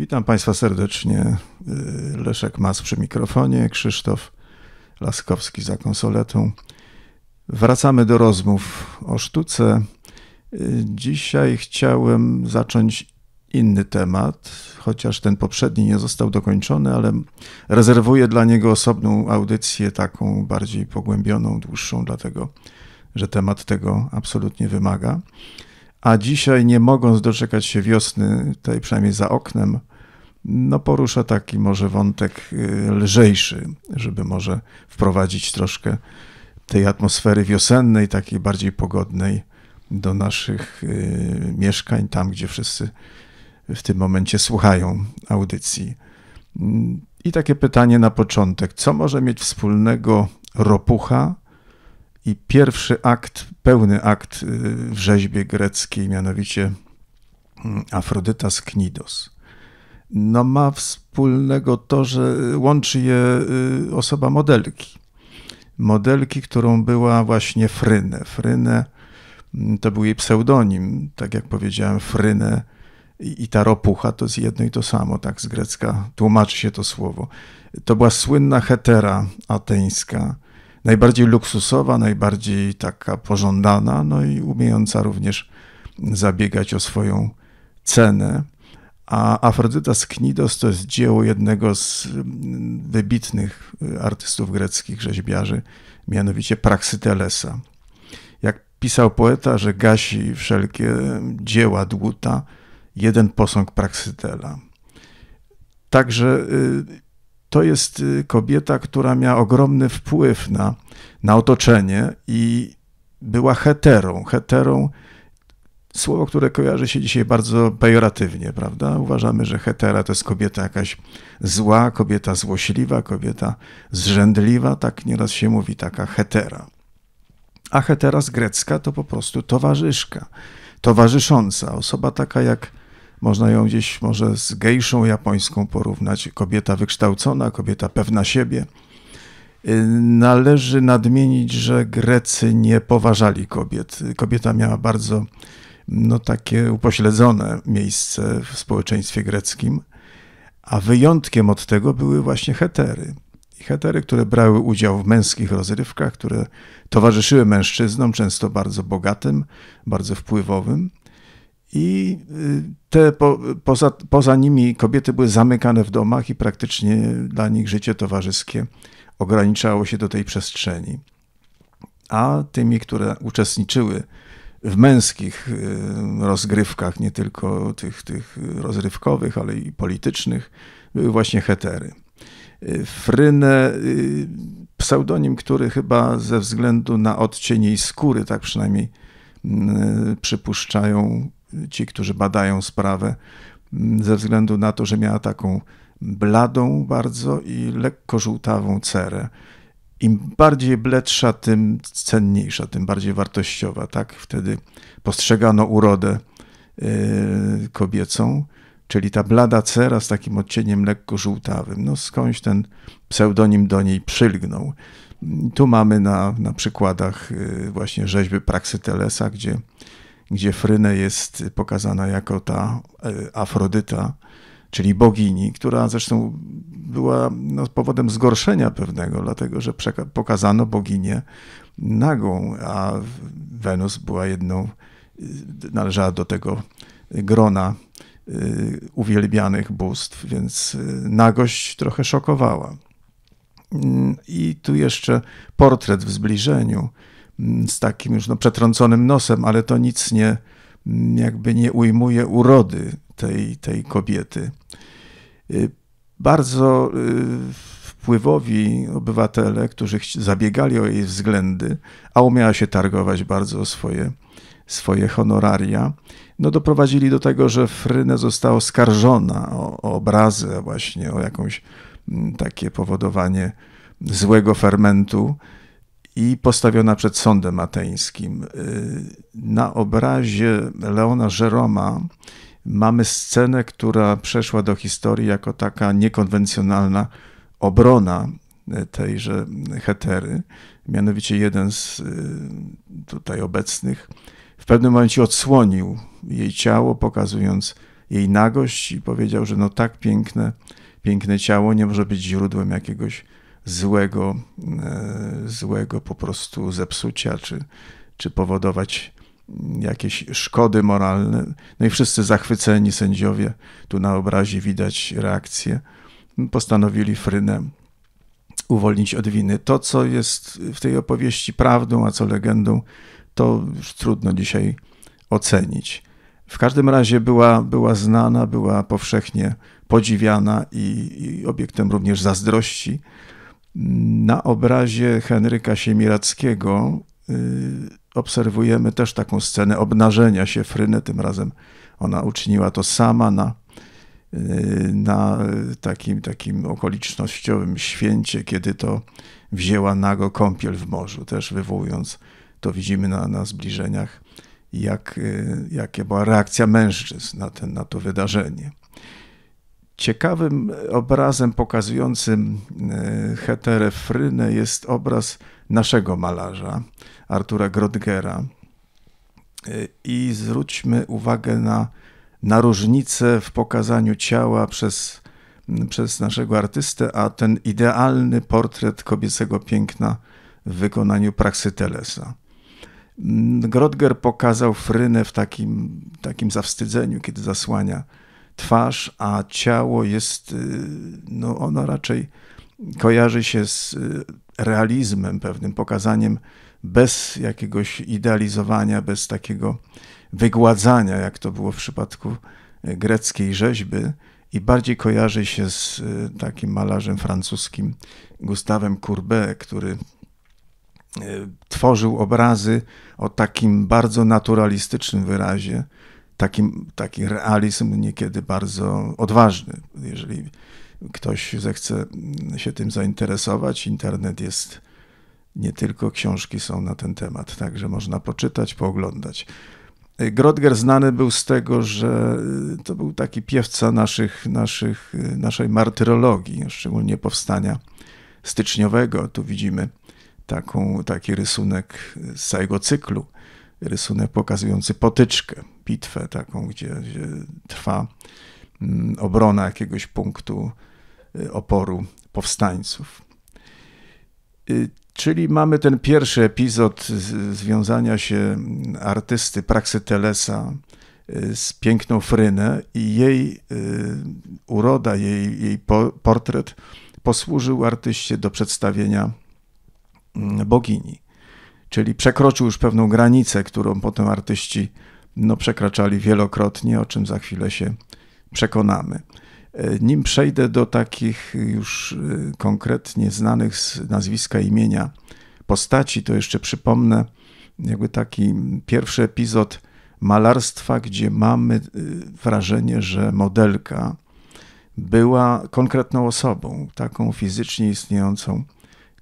Witam Państwa serdecznie. Y, Leszek Mas przy mikrofonie, Krzysztof Laskowski za konsoletą. Wracamy do rozmów o sztuce. Y, Dzisiaj chciałem zacząć inny temat, chociaż ten poprzedni nie został dokończony, ale rezerwuję dla niego osobną audycję, taką bardziej pogłębioną, dłuższą, dlatego że temat tego absolutnie wymaga a dzisiaj, nie mogąc doczekać się wiosny, tej przynajmniej za oknem, no porusza taki może wątek y, lżejszy, żeby może wprowadzić troszkę tej atmosfery wiosennej, takiej bardziej pogodnej do naszych y, mieszkań, tam gdzie wszyscy w tym momencie słuchają audycji. Mm, I takie pytanie na początek: co może mieć wspólnego ropucha i pierwszy akt, pełny akt y, w rzeźbie greckiej, mianowicie mm, Afrodyta z Knidos. No ma wspólnego to, że łączy je y, osoba modelki. Modelki, którą była właśnie Frynę. Frynę mm, to był jej pseudonim, tak jak powiedziałem, Frynę i ta ropucha to jest jedno i to samo, tak z grecka tłumaczy się to słowo. To była słynna hetera ateńska, najbardziej luksusowa, najbardziej taka pożądana, no i umiejąca również zabiegać o swoją cenę. A Afrodyta z Knidos to jest dzieło jednego z mm, wybitnych y, artystów greckich, rzeźbiarzy, mianowicie Praksytelesa. Jak pisał poeta, że gasi wszelkie mm, dzieła dłuta jeden posąg Praksytela. Także y, to jest y, kobieta, która miała ogromny wpływ na, na otoczenie i była heterą. Heterą, słowo, które kojarzy się dzisiaj bardzo pejoratywnie, prawda? Uważamy, że hetera to jest kobieta jakaś zła, kobieta złośliwa, kobieta zrzędliwa, tak nieraz się mówi, taka hetera. A hetera z grecka to po prostu towarzyszka, towarzysząca, osoba taka jak można ją gdzieś może z gejszą japońską porównać. Kobieta wykształcona, kobieta pewna siebie. Y, należy nadmienić, że Grecy nie poważali kobiet. Kobieta miała bardzo no, takie upośledzone miejsce w społeczeństwie greckim, a wyjątkiem od tego były właśnie hetery. hetery, które brały udział w męskich rozrywkach, które towarzyszyły mężczyznom, często bardzo bogatym, bardzo wpływowym. I y, te po, poza, poza nimi kobiety były zamykane w domach i praktycznie dla nich życie towarzyskie ograniczało się do tej przestrzeni. A tymi, które uczestniczyły w męskich y, rozgrywkach, nie tylko tych, tych rozrywkowych, ale i politycznych, były właśnie hetery. Y, Frynę, pseudonim, który chyba ze względu na odcień jej skóry, tak przynajmniej przypuszczają ci, którzy badają sprawę, mm, ze względu na to, że miała taką bladą bardzo i lekko żółtawą cerę. Im bardziej bledsza, tym cenniejsza, tym bardziej wartościowa. Tak wtedy postrzegano urodę yy, kobiecą, czyli ta blada cera z takim odcieniem lekko żółtawym. No skądś ten pseudonim do niej przylgnął. Tu mamy na, na przykładach yy, właśnie rzeźby Praksytelesa, gdzie gdzie Frynę jest pokazana jako ta e, Afrodyta, czyli bogini, która zresztą była no, powodem zgorszenia pewnego, dlatego że pokazano boginię nagą, a Wenus była jedną, e, należała do tego grona e, uwielbianych bóstw, więc nagość trochę szokowała. Mm, I tu jeszcze portret w zbliżeniu Mm, z takim już no, przetrąconym nosem, ale to nic nie, mm, jakby nie ujmuje urody tej, tej kobiety. Y, bardzo y, wpływowi obywatele, którzy zabiegali o jej względy, a umiała się targować bardzo o swoje, swoje honoraria, no doprowadzili do tego, że Frynę została oskarżona o, o obrazę, właśnie o jakąś mm, takie powodowanie złego fermentu i postawiona przed sądem ateńskim. Y, na obrazie Leona Żeroma mamy scenę, która przeszła do historii jako taka niekonwencjonalna obrona y, tejże hetery. Mianowicie jeden z y, tutaj obecnych w pewnym momencie odsłonił jej ciało, pokazując jej nagość i powiedział, że no tak piękne, piękne ciało nie może być źródłem jakiegoś złego, e, złego po prostu zepsucia, czy, czy powodować jakieś szkody moralne. No i wszyscy zachwyceni sędziowie, tu na obrazie widać reakcję, postanowili Frynę uwolnić od winy. To, co jest w tej opowieści prawdą, a co legendą, to już trudno dzisiaj ocenić. W każdym razie była, była znana, była powszechnie podziwiana i, i obiektem również zazdrości. Na obrazie Henryka Siemirackiego y, obserwujemy też taką scenę obnażenia się Frynę, tym razem ona uczyniła to sama na, y, na y, takim, takim okolicznościowym święcie, kiedy to wzięła nago kąpiel w morzu, też wywołując, to widzimy na, na zbliżeniach, jak, jaka była reakcja mężczyzn na, ten, na to wydarzenie. Ciekawym obrazem pokazującym e, heterefrynę jest obraz naszego malarza, Artura Grodgera. E, I zwróćmy uwagę na, na różnicę w pokazaniu ciała przez, przez naszego artystę, a ten idealny portret kobiecego piękna w wykonaniu Praksytelesa. Grodger pokazał frynę w takim, takim zawstydzeniu, kiedy zasłania twarz, a ciało jest, y, no ono raczej kojarzy się z y, realizmem pewnym, pokazaniem bez jakiegoś idealizowania, bez takiego wygładzania, jak to było w przypadku y, greckiej rzeźby i bardziej kojarzy się z takim malarzem francuskim Gustawem Courbet, który tworzył obrazy o takim bardzo naturalistycznym wyrazie, taki, taki realizm niekiedy bardzo odważny. Jeżeli ktoś zechce się tym zainteresować, internet jest nie tylko książki są na ten temat, także można poczytać, pooglądać. Grodger znany był z tego, że to był taki piewca naszych, naszych, naszej martyrologii, szczególnie powstania styczniowego. Tu widzimy taką, taki rysunek z całego cyklu – rysunek pokazujący potyczkę, bitwę taką, gdzie, gdzie trwa mm, obrona jakiegoś punktu y, oporu powstańców. Y, czyli mamy ten pierwszy epizod związania się mm, artysty Praksytelesa y, z piękną Frynę i jej uroda, jej, jej portret posłużył artyście do przedstawienia mm, bogini czyli przekroczył już pewną granicę, którą potem artyści no, przekraczali wielokrotnie, o czym za chwilę się przekonamy. E, nim przejdę do takich już e, konkretnie znanych z nazwiska imienia postaci, to jeszcze przypomnę jakby taki pierwszy epizod malarstwa, gdzie mamy e, wrażenie, że modelka była konkretną osobą, taką fizycznie istniejącą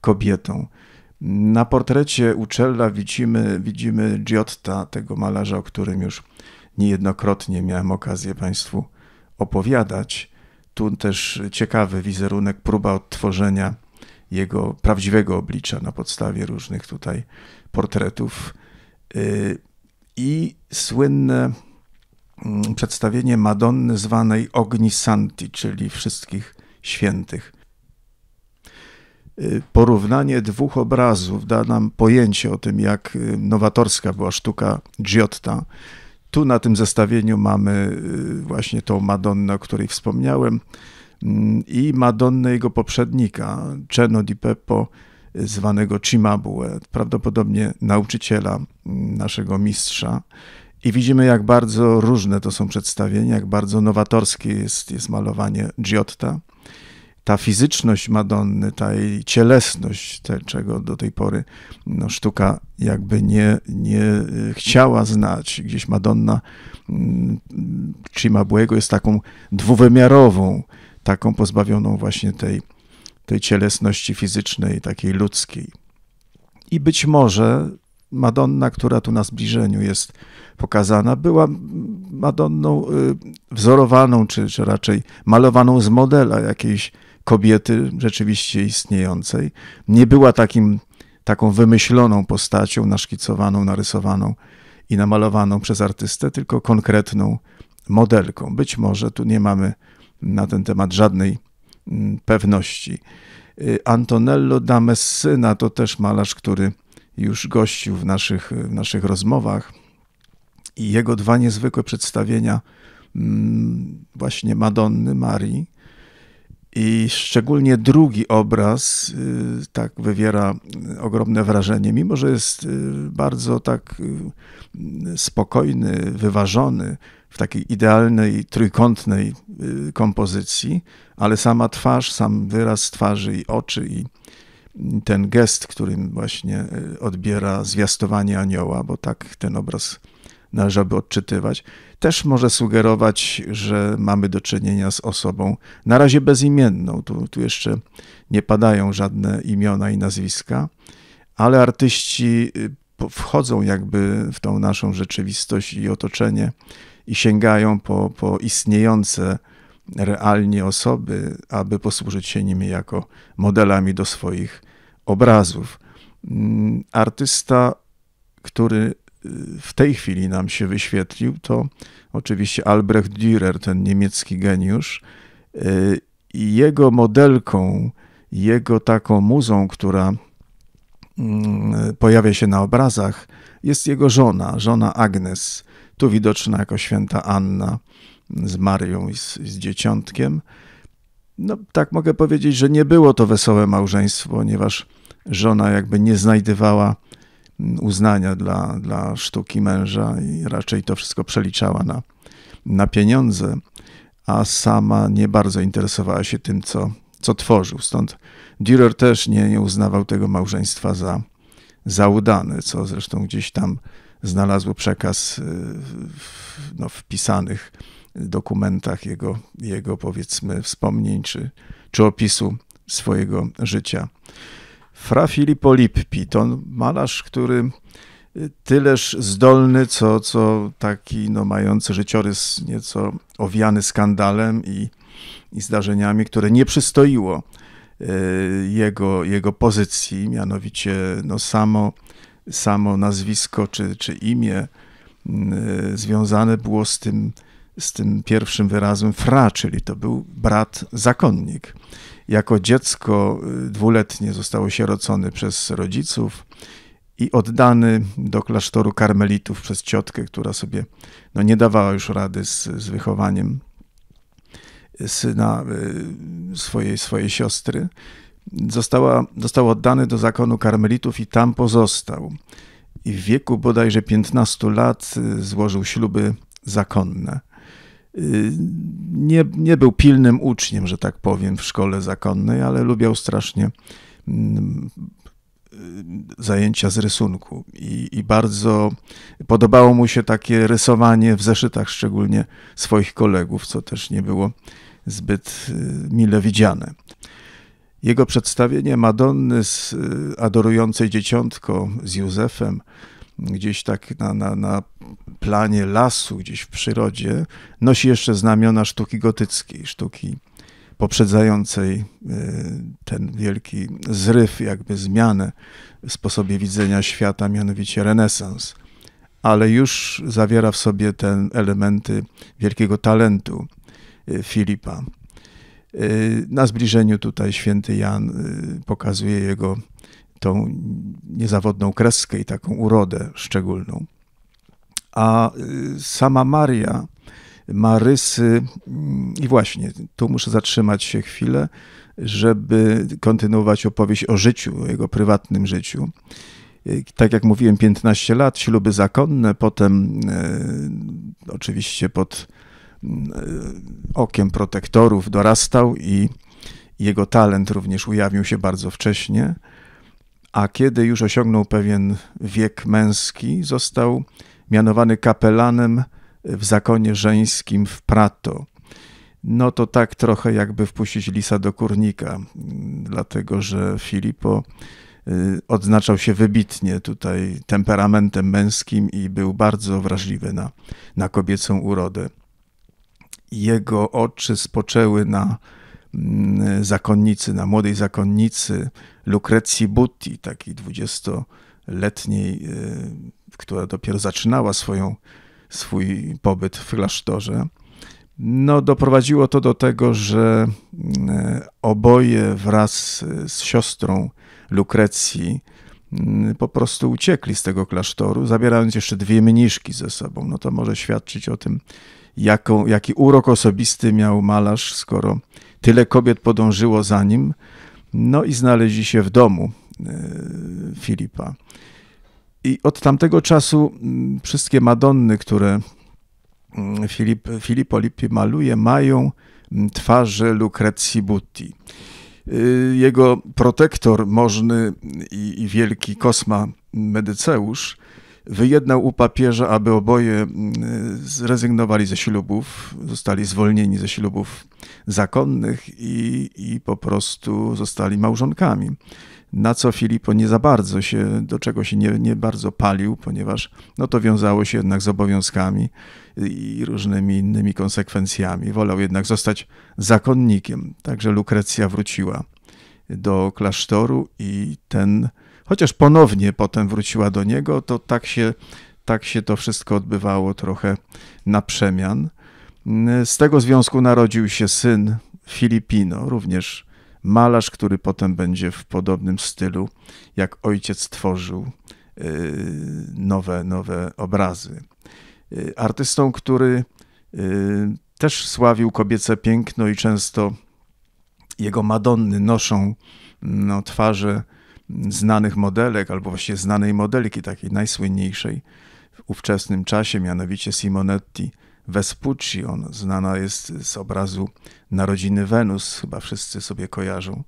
kobietą. Na portrecie Uccella widzimy, widzimy Giotta, tego malarza, o którym już niejednokrotnie miałem okazję Państwu opowiadać. Tu też ciekawy wizerunek, próba odtworzenia jego prawdziwego oblicza na podstawie różnych tutaj portretów. Y, I słynne mm, przedstawienie Madonny zwanej Ogni Santi, czyli wszystkich świętych. Y, porównanie dwóch obrazów da nam pojęcie o tym, jak y, nowatorska była sztuka Giotta. Tu na tym zestawieniu mamy y, właśnie tą Madonnę, o której wspomniałem, mm, i Madonnę jego poprzednika, Ceno di Peppo, zwanego Cimabue, prawdopodobnie nauczyciela mm, naszego mistrza. I widzimy, jak bardzo różne to są przedstawienia, jak bardzo nowatorskie jest, jest malowanie Giotta ta fizyczność Madonny, ta jej cielesność, te, czego do tej pory no, sztuka jakby nie, nie y, chciała znać. Gdzieś Madonna mm, błego, jest taką dwuwymiarową, taką pozbawioną właśnie tej, tej cielesności fizycznej, takiej ludzkiej. I być może Madonna, która tu na zbliżeniu jest pokazana, była Madonną y, wzorowaną, czy, czy raczej malowaną z modela jakiejś kobiety rzeczywiście istniejącej. Nie była takim, taką wymyśloną postacią, naszkicowaną, narysowaną i namalowaną przez artystę, tylko konkretną modelką. Być może tu nie mamy na ten temat żadnej mm, pewności. Y, Antonello da Messina to też malarz, który już gościł w naszych, w naszych rozmowach i jego dwa niezwykłe przedstawienia mm, właśnie Madonny Marii i szczególnie drugi obraz y, tak wywiera ogromne wrażenie, mimo że jest y, bardzo tak y, spokojny, wyważony, w takiej idealnej, trójkątnej kompozycji, ale sama twarz, sam wyraz twarzy i oczy i ten gest, którym właśnie odbiera zwiastowanie anioła, bo tak ten obraz należałoby odczytywać, też może sugerować, że mamy do czynienia z osobą na razie bezimienną. Tu, tu jeszcze nie padają żadne imiona i nazwiska, ale artyści y, wchodzą jakby w tą naszą rzeczywistość i otoczenie i sięgają po, po istniejące realnie osoby, aby posłużyć się nimi jako modelami do swoich obrazów. Mm, artysta, który w tej chwili nam się wyświetlił, to oczywiście Albrecht Dürer, ten niemiecki geniusz. Y, jego modelką, jego taką muzą, która mm, pojawia się na obrazach, jest jego żona, żona Agnes, tu widoczna jako święta Anna z Marią i z, i z dzieciątkiem. No, tak mogę powiedzieć, że nie było to wesołe małżeństwo, ponieważ żona jakby nie znajdywała uznania dla, dla sztuki męża i raczej to wszystko przeliczała na, na pieniądze, a sama nie bardzo interesowała się tym, co, co tworzył. Stąd Dürer też nie, nie uznawał tego małżeństwa za, za udane, co zresztą gdzieś tam znalazło przekaz y, w, no, wpisanych dokumentach jego, jego powiedzmy wspomnień czy, czy opisu swojego życia. Fra Filippo Lippi to malarz, który y, tyleż zdolny, co, co taki no, mający życiorys nieco owiany skandalem i, i zdarzeniami, które nie przystoiło y, jego, jego pozycji, mianowicie no, samo, samo nazwisko czy, czy imię y, związane było z tym, z tym pierwszym wyrazem fra, czyli to był brat zakonnik. Jako dziecko y, dwuletnie został sierocony przez rodziców i oddany do klasztoru karmelitów przez ciotkę, która sobie no, nie dawała już rady z, z wychowaniem syna y, swojej, swojej siostry. Została, został oddany do zakonu karmelitów i tam pozostał. I w wieku bodajże 15 lat y, złożył śluby zakonne. Y, nie, nie był pilnym uczniem, że tak powiem, w szkole zakonnej, ale lubiał strasznie mm, y, zajęcia z rysunku I, i, bardzo podobało mu się takie rysowanie w zeszytach, szczególnie swoich kolegów, co też nie było zbyt y, mile widziane. Jego przedstawienie Madonny z adorującej dzieciątko z Józefem gdzieś tak na, na, na planie lasu, gdzieś w przyrodzie, nosi jeszcze znamiona sztuki gotyckiej, sztuki poprzedzającej y, ten wielki zryw, jakby zmianę w sposobie widzenia świata, mianowicie renesans. Ale już zawiera w sobie te elementy wielkiego talentu y, Filipa. Y, na zbliżeniu tutaj święty Jan pokazuje jego tą niezawodną kreskę i taką urodę szczególną. A y, sama Maria ma rysy, mm, i właśnie tu muszę zatrzymać się chwilę, żeby kontynuować opowieść o życiu, o jego prywatnym życiu. Y, tak jak mówiłem, 15 lat, śluby zakonne, potem e, oczywiście pod e, okiem protektorów dorastał i jego talent również ujawnił się bardzo wcześnie a kiedy już osiągnął pewien wiek męski, został mianowany kapelanem w zakonie żeńskim w Prato. No to tak trochę jakby wpuścić lisa do kurnika, dlatego że Filipo y, odznaczał się wybitnie tutaj temperamentem męskim i był bardzo wrażliwy na, na kobiecą urodę. Jego oczy spoczęły na Mm, zakonnicy, na młodej zakonnicy Lucrecji Butti, takiej dwudziestoletniej, y, która dopiero zaczynała swoją, swój pobyt w klasztorze. No, doprowadziło to do tego, że y, oboje wraz z siostrą Lukrecji y, po prostu uciekli z tego klasztoru, zabierając jeszcze dwie mniszki ze sobą. No to może świadczyć o tym, jaką, jaki urok osobisty miał malarz, skoro Tyle kobiet podążyło za nim, no i znaleźli się w domu e, Filipa. I od tamtego czasu mm, wszystkie Madonny, które mm, Filip, Filippo Lippi maluje, mają mm, twarze Lucrezji Butti. E, jego protektor możny i, i wielki kosma Medyceusz wyjednał u papieża, aby oboje mm, zrezygnowali ze ślubów, zostali zwolnieni ze ślubów zakonnych i, i po prostu zostali małżonkami. Na co Filipo nie za bardzo się, do czego się nie, nie bardzo palił, ponieważ no to wiązało się jednak z obowiązkami i różnymi innymi konsekwencjami. Wolał jednak zostać zakonnikiem. Także Lukrecja wróciła do klasztoru i ten chociaż ponownie potem wróciła do niego, to tak się, tak się to wszystko odbywało trochę na przemian. Z tego związku narodził się syn Filipino, również malarz, który potem będzie w podobnym stylu, jak ojciec tworzył y, nowe, nowe obrazy. Y, artystą, który y, też sławił kobiece piękno i często jego Madonny noszą no, twarze znanych modelek, albo właściwie znanej modelki, takiej najsłynniejszej w ówczesnym czasie, mianowicie Simonetti Vespucci. On znana jest z obrazu Narodziny Wenus, chyba wszyscy sobie kojarzą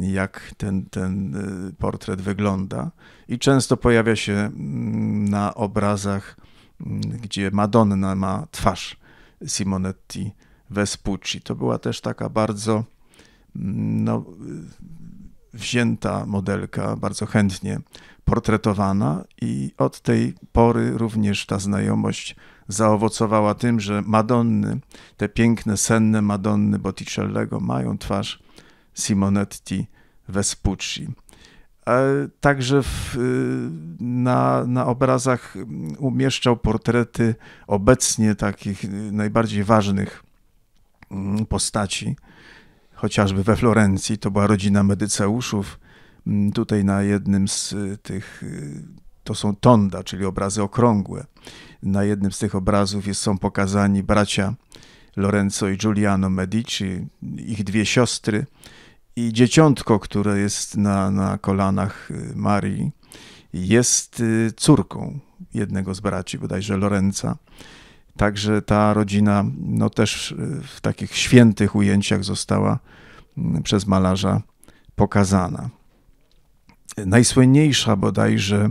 jak ten, ten y, portret wygląda. I często pojawia się mm, na obrazach, mm, gdzie Madonna ma twarz Simonetti Vespucci. To była też taka bardzo mm, no, wzięta modelka, bardzo chętnie portretowana, i od tej pory również ta znajomość zaowocowała tym, że Madonny, te piękne, senne Madonny Botticellego mają twarz Simonetti Vespucci. E, także w, y, na, na obrazach umieszczał portrety obecnie takich najbardziej ważnych mm, postaci chociażby we Florencji, to była rodzina medyceuszów. Mm, tutaj na jednym z y, tych, y, to są tonda, czyli obrazy okrągłe. Na jednym z tych obrazów jest, są pokazani bracia Lorenzo i Giuliano Medici, ich dwie siostry i dzieciątko, które jest na, na kolanach y, Marii, jest córką jednego z braci, bodajże Lorenza. Także ta rodzina no też w takich świętych ujęciach została mm, przez malarza pokazana. Najsłynniejsza bodajże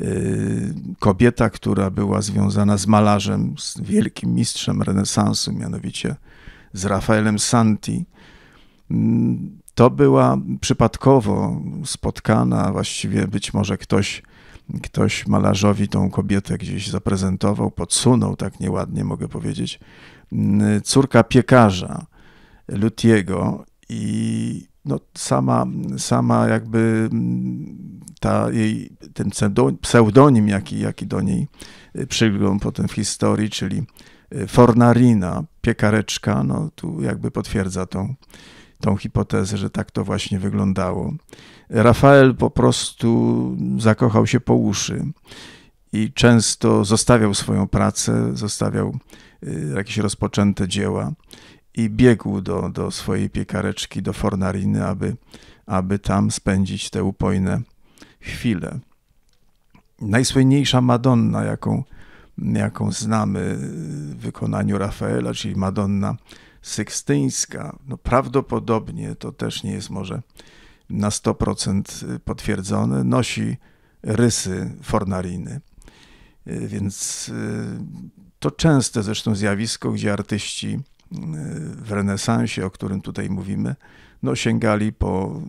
y, kobieta, która była związana z malarzem, z wielkim mistrzem renesansu, mianowicie z Rafaelem Santi, mm, to była przypadkowo spotkana, właściwie być może ktoś ktoś malarzowi tą kobietę gdzieś zaprezentował, podsunął, tak nieładnie mogę powiedzieć, mm, córka piekarza Lutiego i no, sama, sama jakby mm, ta jej, ten pseudonim, jaki, jaki do niej y, przyglął potem w historii, czyli y, Fornarina, piekareczka, no tu jakby potwierdza tą, tą hipotezę, że tak to właśnie wyglądało. Rafael po prostu zakochał się po uszy i często zostawiał swoją pracę, zostawiał y, jakieś rozpoczęte dzieła i biegł do, do swojej piekareczki, do Fornariny, aby, aby tam spędzić te upojne chwile. Najsłynniejsza Madonna, jaką, jaką znamy w wykonaniu Rafaela, czyli Madonna Sykstyńska, no prawdopodobnie to też nie jest może na 100% potwierdzone, nosi rysy fornariny. Y, więc y, to częste zresztą zjawisko, gdzie artyści y, w renesansie, o którym tutaj mówimy, no sięgali po,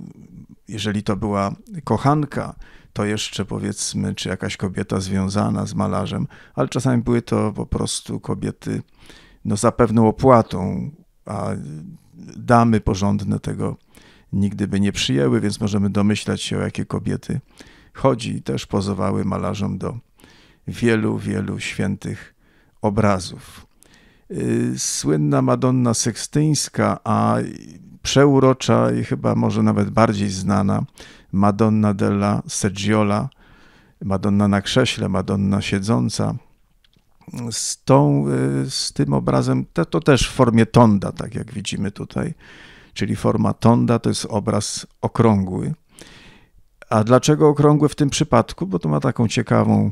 jeżeli to była kochanka, to jeszcze powiedzmy, czy jakaś kobieta związana z malarzem, ale czasami były to po prostu kobiety no, za pewną opłatą, a damy porządne tego nigdy by nie przyjęły, więc możemy domyślać się, o jakie kobiety chodzi. Też pozowały malarzom do wielu, wielu świętych obrazów. Y, słynna Madonna Sekstyńska, a przeurocza i chyba może nawet bardziej znana Madonna della Seggiola, Madonna na krześle, Madonna siedząca, z, tą, y, z tym obrazem, to, to też w formie tonda, tak jak widzimy tutaj, czyli forma tonda to jest obraz okrągły. A dlaczego okrągły w tym przypadku? Bo to ma taką ciekawą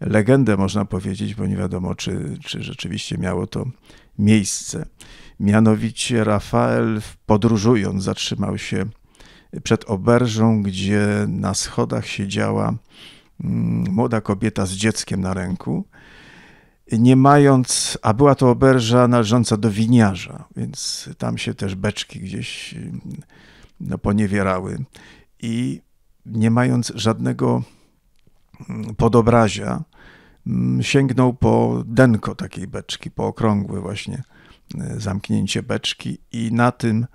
legendę, można powiedzieć, bo nie wiadomo, czy, czy rzeczywiście miało to miejsce. Mianowicie Rafael podróżując zatrzymał się przed oberżą, gdzie na schodach siedziała mm, młoda kobieta z dzieckiem na ręku nie mając, a była to oberża należąca do winiarza, więc tam się też beczki gdzieś mm, no, poniewierały. I nie mając żadnego mm, podobrazia, mm, sięgnął po denko takiej beczki, po okrągłe właśnie e, zamknięcie beczki i na tym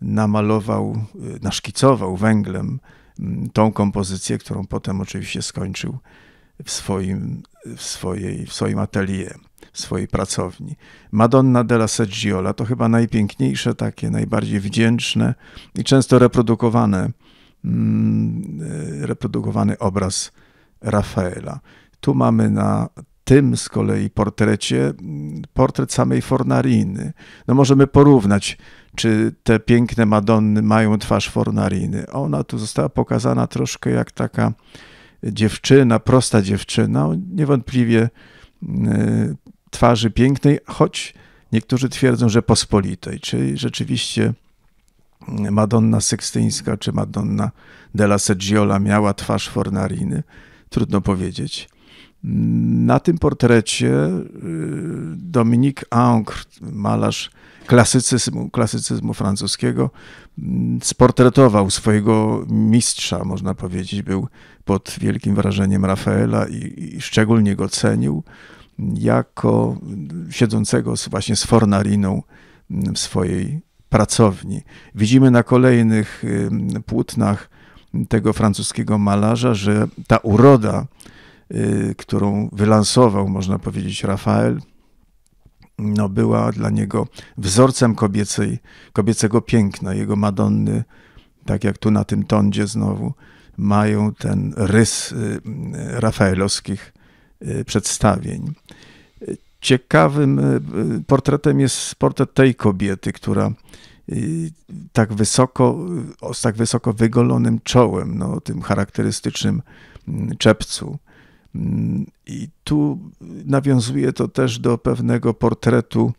namalował, e, naszkicował węglem tą kompozycję, którą potem oczywiście skończył w swoim, w swojej, w swoim atelier, w swojej pracowni. Madonna della Seggiola to chyba najpiękniejsze, takie najbardziej wdzięczne i często reprodukowane, mm, reprodukowany obraz Rafaela. Tu mamy na tym z kolei portrecie mm, portret samej Fornariny. No możemy porównać, czy te piękne Madonny mają twarz Fornariny. Ona tu została pokazana troszkę jak taka dziewczyna, prosta dziewczyna, niewątpliwie y, twarzy pięknej, choć niektórzy twierdzą, że pospolitej, czyli rzeczywiście y, Madonna Sykstyńska czy Madonna della Seggiola miała twarz Fornariny, trudno powiedzieć. Na tym portrecie y, Dominik Ancre, malarz klasycyzmu, klasycyzmu francuskiego, mm, sportretował swojego mistrza, można powiedzieć. Był pod wielkim wrażeniem Rafaela i, i szczególnie go cenił jako siedzącego właśnie z fornariną mm, w swojej pracowni. Widzimy na kolejnych płótnach tego francuskiego malarza, że ta uroda, Y, którą wylansował, można powiedzieć, Rafael, no, była dla niego wzorcem kobiecej, kobiecego piękna. Jego Madonny, tak jak tu na tym tondzie znowu, mają ten rys y, y, rafaelowskich przedstawień. Ciekawym portretem jest portret tej kobiety, która tak wysoko, z tak wysoko wygolonym czołem, no, tym charakterystycznym mm, czepcu, i tu nawiązuje to też do pewnego portretu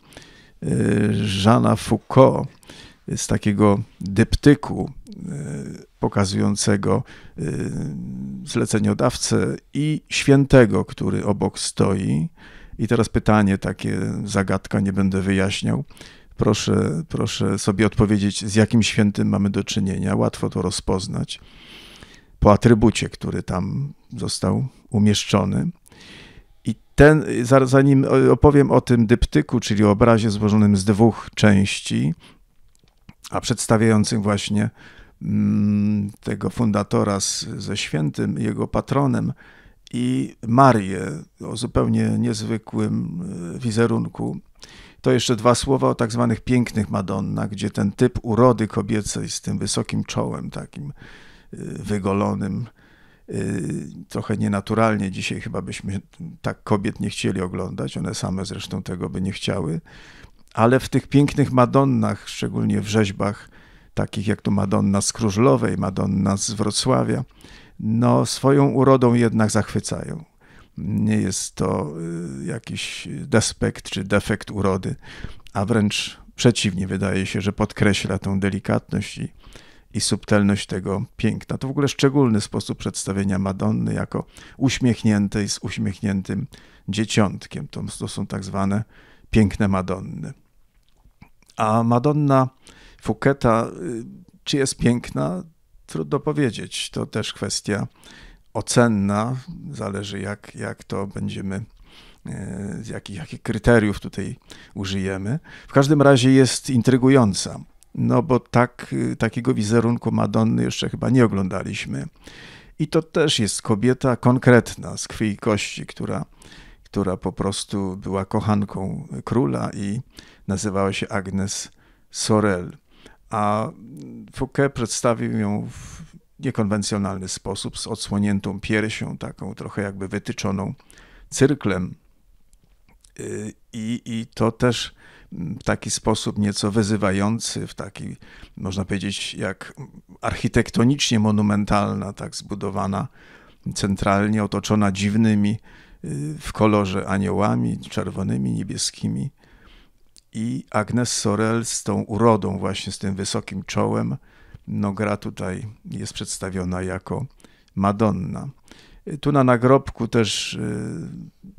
y, Jeana Foucault y, z takiego dyptyku y, pokazującego zleceniodawcę i świętego, który obok stoi. I teraz pytanie takie, zagadka, nie będę wyjaśniał. Proszę, proszę sobie odpowiedzieć, z jakim świętym mamy do czynienia. Łatwo to rozpoznać po atrybucie, który tam został umieszczony. I ten, zanim opowiem o tym dyptyku, czyli obrazie złożonym z dwóch części, a przedstawiającym właśnie mm, tego fundatora z, ze świętym, jego patronem i Marię o zupełnie niezwykłym e, wizerunku. To jeszcze dwa słowa o tak zwanych pięknych Madonna, gdzie ten typ urody kobiecej z tym wysokim czołem, takim e, wygolonym, Y, trochę nienaturalnie. Dzisiaj chyba byśmy tak kobiet nie chcieli oglądać, one same zresztą tego by nie chciały. Ale w tych pięknych Madonnach, szczególnie w rzeźbach takich jak tu Madonna z Madonna z Wrocławia, no swoją urodą jednak zachwycają. Nie jest to y, jakiś despekt czy defekt urody, a wręcz przeciwnie, wydaje się, że podkreśla tą delikatność i i subtelność tego piękna. To w ogóle szczególny sposób przedstawienia Madonny jako uśmiechniętej z uśmiechniętym dzieciątkiem. To, to są tak zwane piękne Madonny. A Madonna Fuketa, y, czy jest piękna? Trudno powiedzieć. To też kwestia ocenna. Zależy, jak, jak to będziemy y, z jakich, jakich kryteriów tutaj użyjemy. W każdym razie jest intrygująca no bo tak, takiego wizerunku Madonny jeszcze chyba nie oglądaliśmy. I to też jest kobieta konkretna, z krwi i kości, która, która po prostu była kochanką króla i nazywała się Agnes Sorel. A Fouquet przedstawił ją w niekonwencjonalny sposób, z odsłoniętą piersią, taką trochę jakby wytyczoną cyrklem. Y, I, i to też w taki sposób nieco wyzywający, w taki, można powiedzieć, jak architektonicznie monumentalna, tak zbudowana centralnie, otoczona dziwnymi y, w kolorze aniołami, czerwonymi, niebieskimi. I Agnes Sorel z tą urodą, właśnie z tym wysokim czołem, no gra tutaj jest przedstawiona jako Madonna. Y, tu na nagrobku też y,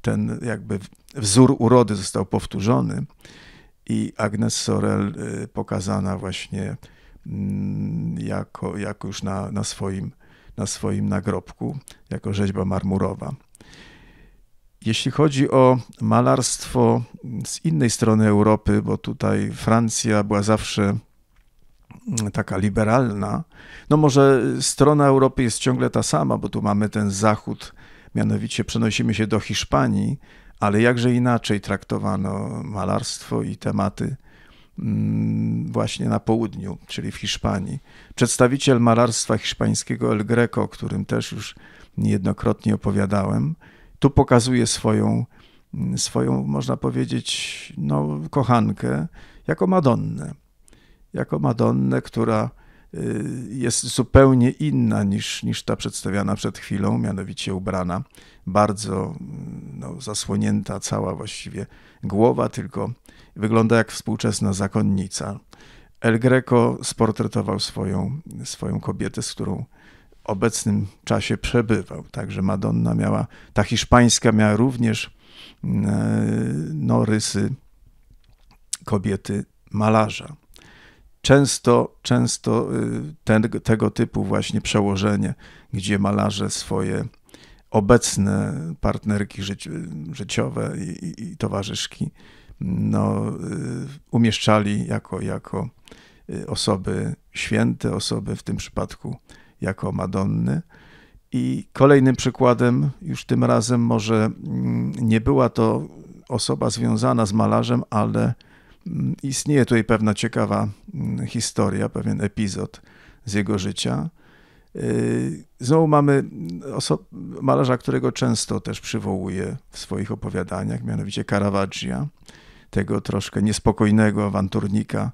ten jakby wzór urody został powtórzony i Agnes Sorel y, pokazana właśnie mm, jako, jako już na, na, swoim, na swoim nagrobku, jako rzeźba marmurowa. Jeśli chodzi o malarstwo z innej strony Europy, bo tutaj Francja była zawsze mm, taka liberalna, no może strona Europy jest ciągle ta sama, bo tu mamy ten zachód, mianowicie przenosimy się do Hiszpanii, ale jakże inaczej traktowano malarstwo i tematy mm, właśnie na południu, czyli w Hiszpanii. Przedstawiciel malarstwa hiszpańskiego El Greco, o którym też już niejednokrotnie opowiadałem, tu pokazuje swoją, mm, swoją można powiedzieć, no, kochankę jako Madonnę. Jako Madonnę, która y, jest zupełnie inna niż, niż ta przedstawiana przed chwilą, mianowicie ubrana bardzo no, zasłonięta cała właściwie głowa, tylko wygląda jak współczesna zakonnica. El Greco sportretował swoją, swoją kobietę, z którą w obecnym czasie przebywał. Także Madonna miała, ta hiszpańska miała również e, no, rysy kobiety malarza. Często, często y, ten, tego typu właśnie przełożenie, gdzie malarze swoje obecne partnerki życi życiowe i, i, i, towarzyszki no, y, umieszczali jako, jako y, osoby święte, osoby w tym przypadku jako Madonny. I kolejnym przykładem, już tym razem może mm, nie była to osoba związana z malarzem, ale mm, istnieje tutaj pewna ciekawa mm, historia, pewien epizod z jego życia. Yy, znowu mamy malarza, którego często też przywołuje w swoich opowiadaniach, mianowicie Caravaggia, tego troszkę niespokojnego awanturnika,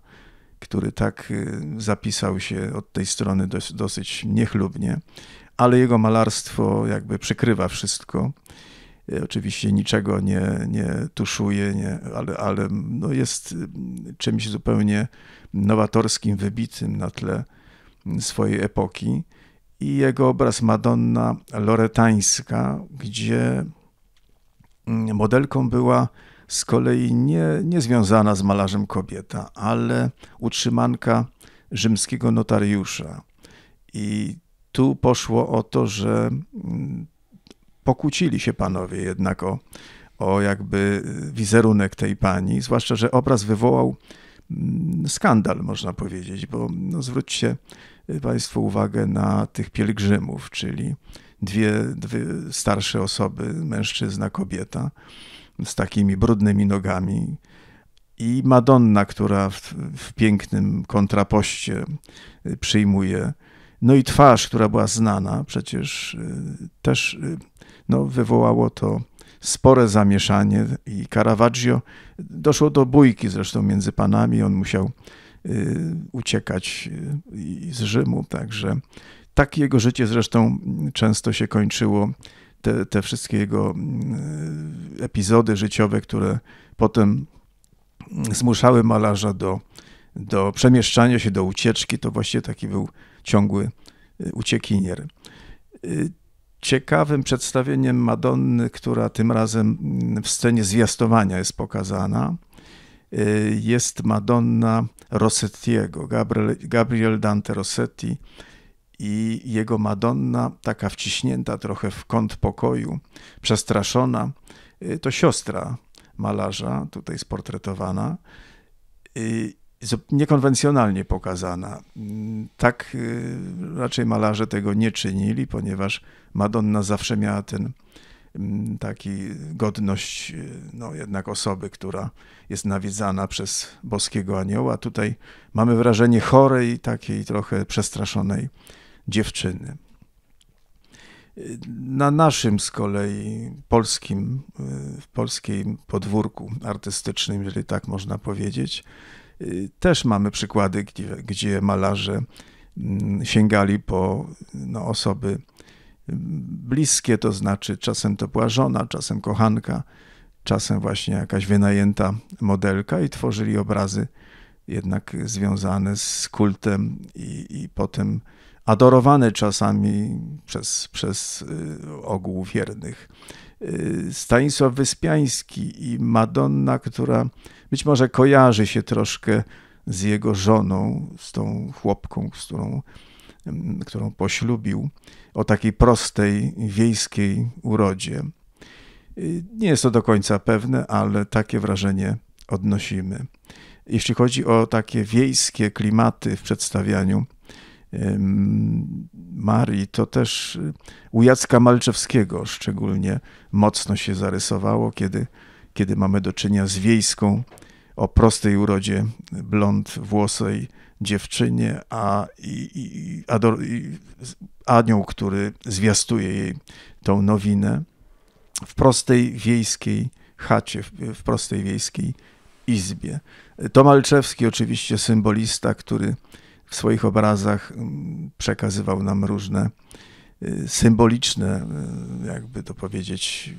który tak y, zapisał się od tej strony dosyć niechlubnie, ale jego malarstwo jakby przykrywa wszystko. Y, oczywiście niczego nie, nie tuszuje, nie, ale, ale no jest y, czymś zupełnie nowatorskim, wybitym na tle mm, swojej epoki i jego obraz Madonna Loretańska, gdzie mm, modelką była z kolei nie, nie związana z malarzem kobieta, ale utrzymanka rzymskiego notariusza. I tu poszło o to, że mm, pokłócili się panowie jednak o, o jakby wizerunek tej pani, zwłaszcza, że obraz wywołał mm, skandal, można powiedzieć, bo no, zwróćcie Y, Państwu uwagę na tych pielgrzymów, czyli dwie, dwie starsze osoby, mężczyzna, kobieta, z takimi brudnymi nogami, i Madonna, która w, w, pięknym kontrapoście y, przyjmuje. No i twarz, która była znana, przecież y, też no, wywołało to spore zamieszanie i Caravaggio doszło do bójki zresztą między panami. On musiał Y, uciekać y, z Rzymu. Także tak jego życie zresztą często się kończyło. Te, te wszystkie jego y, epizody życiowe, które potem mm, zmuszały malarza do, do przemieszczania się, do ucieczki, to właściwie taki był ciągły uciekinier. Ciekawym przedstawieniem Madonny, która tym razem mm, w scenie zwiastowania jest pokazana, Y, jest Madonna Rossettiego, Gabriel, Gabriel Dante Rossetti i jego Madonna, taka wciśnięta trochę w kąt pokoju, przestraszona, y, to siostra malarza, tutaj sportretowana, y, niekonwencjonalnie pokazana. Mm, tak raczej malarze tego nie czynili, ponieważ Madonna zawsze miała ten Mm, taki godność y, no, jednak osoby, która jest nawiedzana przez boskiego anioła. Tutaj mamy wrażenie chorej, takiej trochę przestraszonej dziewczyny. Y, na naszym z kolei polskim, y, w polskim podwórku artystycznym, jeżeli tak można powiedzieć, też mamy przykłady, gdzie, gdzie malarze mm, sięgali po no, osoby bliskie, to znaczy czasem to była żona, czasem kochanka, czasem właśnie jakaś wynajęta modelka i tworzyli obrazy jednak związane z kultem i, i potem adorowane czasami przez, przez y, ogół wiernych. Y, Stanisław Wyspiański i Madonna, która być może kojarzy się troszkę z jego żoną, z tą chłopką, z którą którą poślubił, o takiej prostej wiejskiej urodzie. Y, nie jest to do końca pewne, ale takie wrażenie odnosimy. Jeśli chodzi o takie wiejskie klimaty w przedstawianiu Marii, to też y, u Jacka Malczewskiego szczególnie mocno się zarysowało, kiedy, kiedy mamy do czynienia z wiejską, o prostej urodzie blond włosej dziewczynie, a, i, i, ador, i anioł, który zwiastuje jej tą nowinę w prostej wiejskiej chacie, w, prostej wiejskiej izbie. Tomaszewski oczywiście symbolista, który w swoich obrazach mm, przekazywał nam różne y, symboliczne, y, jakby to powiedzieć,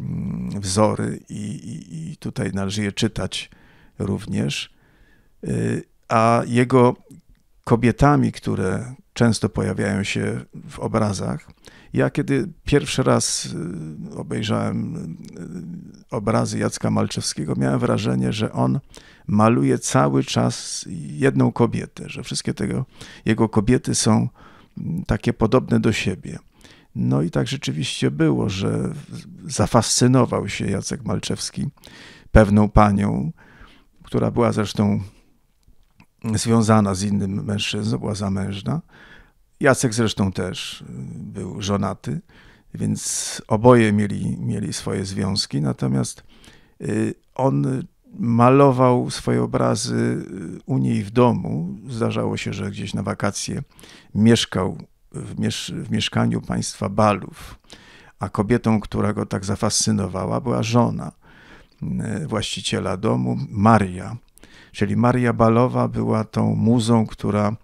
mm, wzory i, i, i tutaj należy je czytać również. Y, a jego kobietami, które często pojawiają się w obrazach. Ja kiedy pierwszy raz y, obejrzałem y, obrazy Jacka Malczewskiego, miałem wrażenie, że on maluje cały czas jedną kobietę, że wszystkie tego, jego kobiety są mm, takie podobne do siebie. No i tak rzeczywiście było, że zafascynował się Jacek Malczewski pewną panią, która była zresztą związana z innym mężczyzną, była zamężna. Jacek zresztą też y, był żonaty, więc oboje mieli, mieli swoje związki, natomiast y, on malował swoje obrazy y, u niej w domu. Zdarzało się, że gdzieś na wakacje mieszkał w, miesz w mieszkaniu państwa Balów, a kobietą, która go tak zafascynowała, była żona właściciela domu, Maria Czyli Maria Balowa była tą muzą, która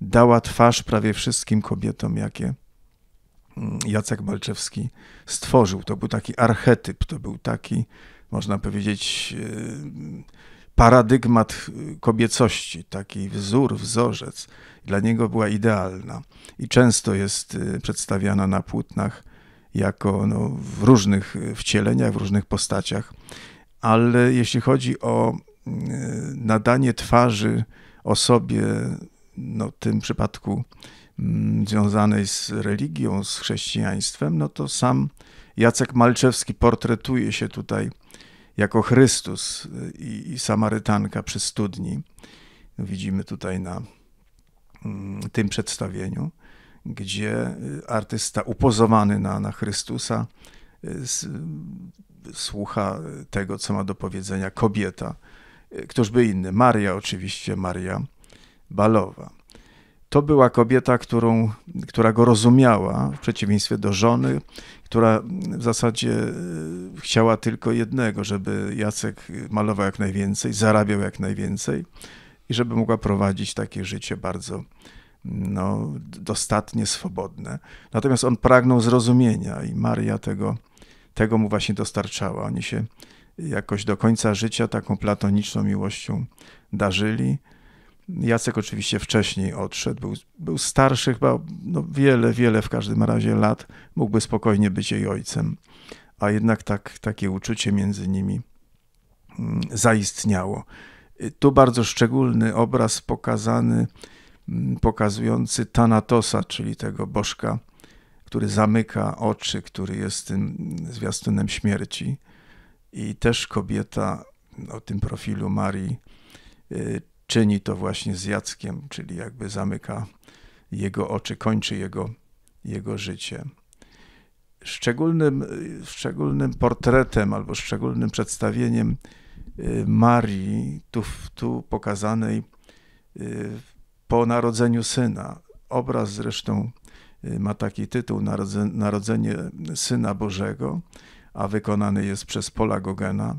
dała twarz prawie wszystkim kobietom, jakie mm, Jacek Balczewski stworzył. To był taki archetyp, to był taki, można powiedzieć, y, paradygmat y, kobiecości, taki wzór, wzorzec. Dla niego była idealna i często jest y, przedstawiana na płótnach jako no, w różnych wcieleniach, w różnych postaciach. Ale jeśli chodzi o Y, nadanie twarzy osobie, no, w tym przypadku mm, związanej z religią, z chrześcijaństwem, no to sam Jacek Malczewski portretuje się tutaj jako Chrystus y, i, i Samarytanka przy studni. Widzimy tutaj na mm, tym przedstawieniu, gdzie y, artysta upozowany na, na Chrystusa słucha tego, co ma do powiedzenia kobieta Y, ktoś by inny, Maria oczywiście, Maria Balowa. To była kobieta, którą, która go rozumiała, w przeciwieństwie do żony, która w zasadzie y, chciała tylko jednego, żeby Jacek malował jak najwięcej, zarabiał jak najwięcej i żeby mogła prowadzić takie życie bardzo no, dostatnie swobodne. Natomiast on pragnął zrozumienia i Maria tego, tego mu właśnie dostarczała. Oni się jakoś do końca życia taką platoniczną miłością darzyli. Jacek oczywiście wcześniej odszedł, był, był starszy chyba no wiele, wiele w każdym razie lat, mógłby spokojnie być jej ojcem, a jednak tak, takie uczucie między nimi mm, zaistniało. Y, tu bardzo szczególny obraz pokazany, mm, pokazujący Thanatosa, czyli tego bożka, który zamyka oczy, który jest tym mm, zwiastunem śmierci. I też kobieta o tym profilu Marii y, czyni to właśnie z Jackiem, czyli jakby zamyka jego oczy, kończy jego, jego życie. Szczególnym, szczególnym portretem albo szczególnym przedstawieniem y, Marii, tu, tu pokazanej y, po narodzeniu syna. Obraz zresztą ma taki tytuł Narodzenie Syna Bożego a wykonany jest przez Pola Gogena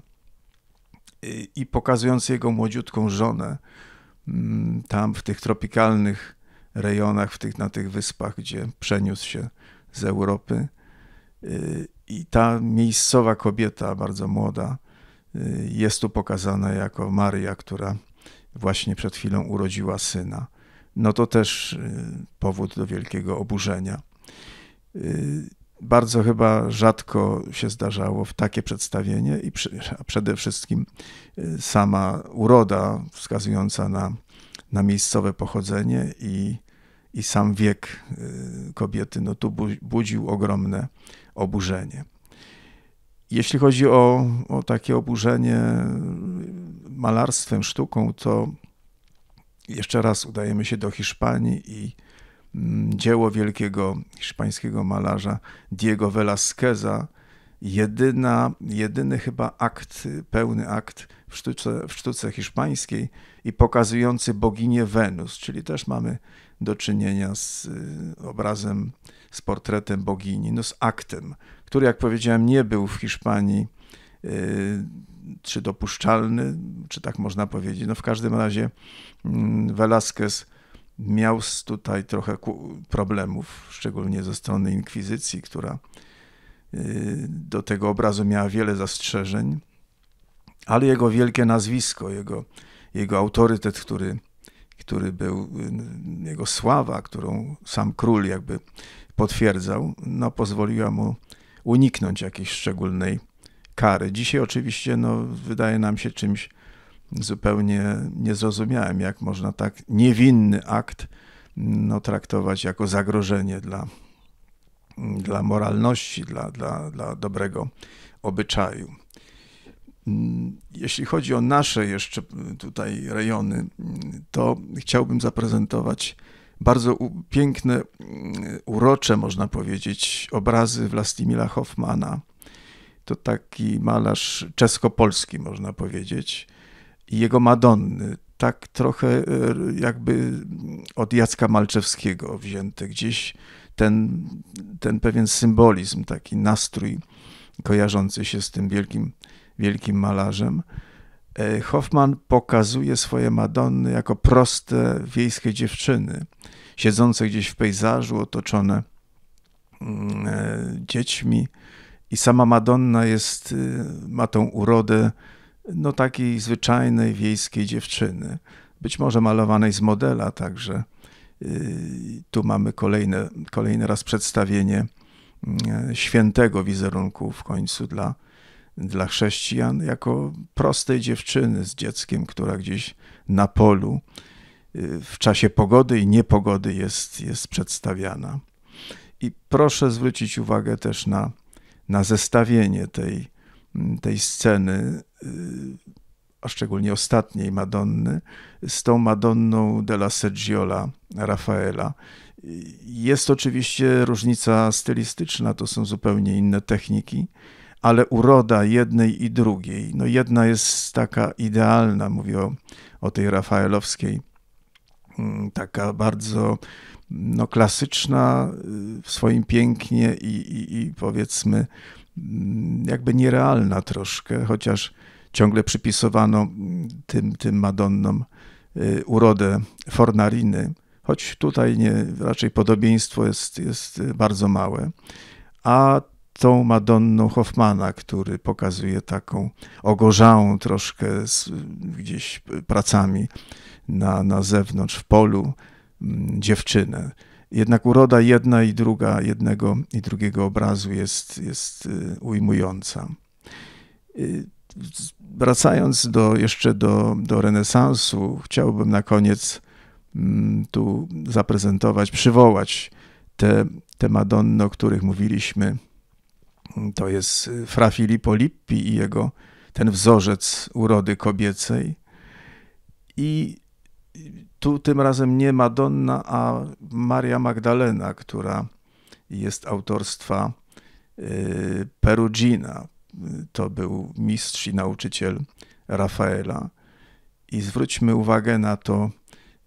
y, i, pokazując jego młodziutką żonę mm, tam w tych tropikalnych rejonach, w tych, na tych wyspach, gdzie przeniósł się z Europy. Y, I ta miejscowa kobieta, bardzo młoda, y, jest tu pokazana jako Maria, która właśnie przed chwilą urodziła syna. No to też powód do wielkiego oburzenia bardzo chyba rzadko się zdarzało w takie przedstawienie i przy, a przede wszystkim y, sama uroda wskazująca na, na miejscowe pochodzenie i, i sam wiek y, kobiety, no tu budził ogromne oburzenie. Jeśli chodzi o, o takie oburzenie malarstwem, sztuką, to jeszcze raz udajemy się do Hiszpanii i Mm, dzieło wielkiego hiszpańskiego malarza Diego Velasqueza, jedyna, jedyny chyba akt, pełny akt w sztuce, w sztuce hiszpańskiej i pokazujący boginię Wenus, czyli też mamy do czynienia z y, obrazem, z portretem bogini, no z aktem, który, jak powiedziałem, nie był w Hiszpanii y, czy dopuszczalny, czy tak można powiedzieć. No w każdym razie mm, Velázquez miał tutaj trochę problemów, szczególnie ze strony inkwizycji, która y, do tego obrazu miała wiele zastrzeżeń, ale jego wielkie nazwisko, jego, jego autorytet, który, który był, y, jego sława, którą sam król jakby potwierdzał, no pozwoliła mu uniknąć jakiejś szczególnej kary. Dzisiaj oczywiście no, wydaje nam się czymś zupełnie nie zrozumiałem, jak można tak niewinny akt no, traktować jako zagrożenie dla, dla moralności, dla, dla, dla dobrego obyczaju. Jeśli chodzi o nasze jeszcze tutaj rejony, to chciałbym zaprezentować bardzo piękne, urocze, można powiedzieć, obrazy Wlastimila Hoffmana. To taki malarz czesko-polski, można powiedzieć i jego Madonny, tak trochę e, jakby od Jacka Malczewskiego wzięte gdzieś ten, ten pewien symbolizm, taki nastrój kojarzący się z tym wielkim, wielkim malarzem. E, Hoffman pokazuje swoje Madonny jako proste wiejskie dziewczyny, siedzące gdzieś w pejzażu, otoczone mm, e, dziećmi. I sama Madonna jest, y, ma tą urodę no takiej zwyczajnej wiejskiej dziewczyny, być może malowanej z modela także. Y, tu mamy kolejne, kolejny raz przedstawienie mm, świętego wizerunku w końcu dla, dla chrześcijan, jako prostej dziewczyny z dzieckiem, która gdzieś na polu y, w czasie pogody i niepogody jest, jest przedstawiana. I proszę zwrócić uwagę też na, na zestawienie tej tej sceny, y, a szczególnie ostatniej Madonny, z tą Madonną della Seggiola Rafaela. Jest oczywiście różnica stylistyczna, to są zupełnie inne techniki, ale uroda jednej i drugiej, no jedna jest taka idealna, mówię o, o tej rafaelowskiej, mm, taka bardzo no, klasyczna y, w swoim pięknie i, i, i powiedzmy Mm, jakby nierealna troszkę, chociaż ciągle przypisowano tym, tym Madonnom y, urodę Fornariny, choć tutaj nie, raczej podobieństwo jest, jest bardzo małe. A tą Madonną Hoffmana, który pokazuje taką ogorzałą troszkę z, gdzieś y, pracami na, na zewnątrz, w polu, mm, dziewczynę jednak uroda jedna i druga, jednego i drugiego obrazu jest, jest y, ujmująca. Y, wracając do, jeszcze do, do renesansu, chciałbym na koniec mm, tu zaprezentować, przywołać te, te Madonny, o których mówiliśmy. To jest y, Fra Filippo Lippi i jego ten wzorzec urody kobiecej. I tu tym razem nie Madonna, a Maria Magdalena, która jest autorstwa y, Perugina. To był mistrz i nauczyciel Rafaela. I zwróćmy uwagę na to,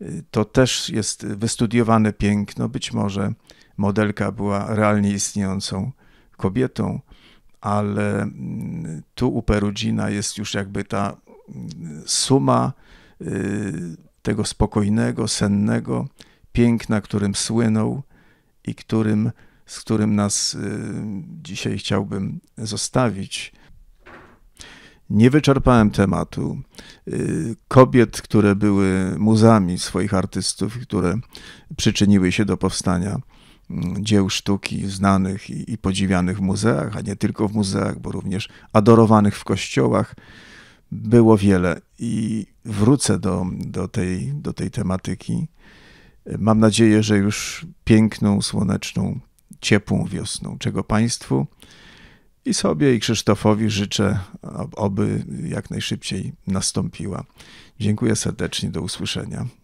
y, to też jest wystudiowane piękno. Być może modelka była realnie istniejącą kobietą, ale mm, tu u Perugina jest już jakby ta mm, suma y, tego spokojnego, sennego piękna, którym słynął i którym, z którym nas y, dzisiaj chciałbym zostawić. Nie wyczerpałem tematu. Y, kobiet, które były muzami swoich artystów, które przyczyniły się do powstania mm, dzieł sztuki znanych i podziwianych w muzeach, a nie tylko w muzeach, bo również adorowanych w kościołach, było wiele. I wrócę do, do, tej, do tej tematyki. Mam nadzieję, że już piękną, słoneczną, ciepłą wiosną, czego Państwu i sobie i Krzysztofowi życzę, oby jak najszybciej nastąpiła. Dziękuję serdecznie, do usłyszenia.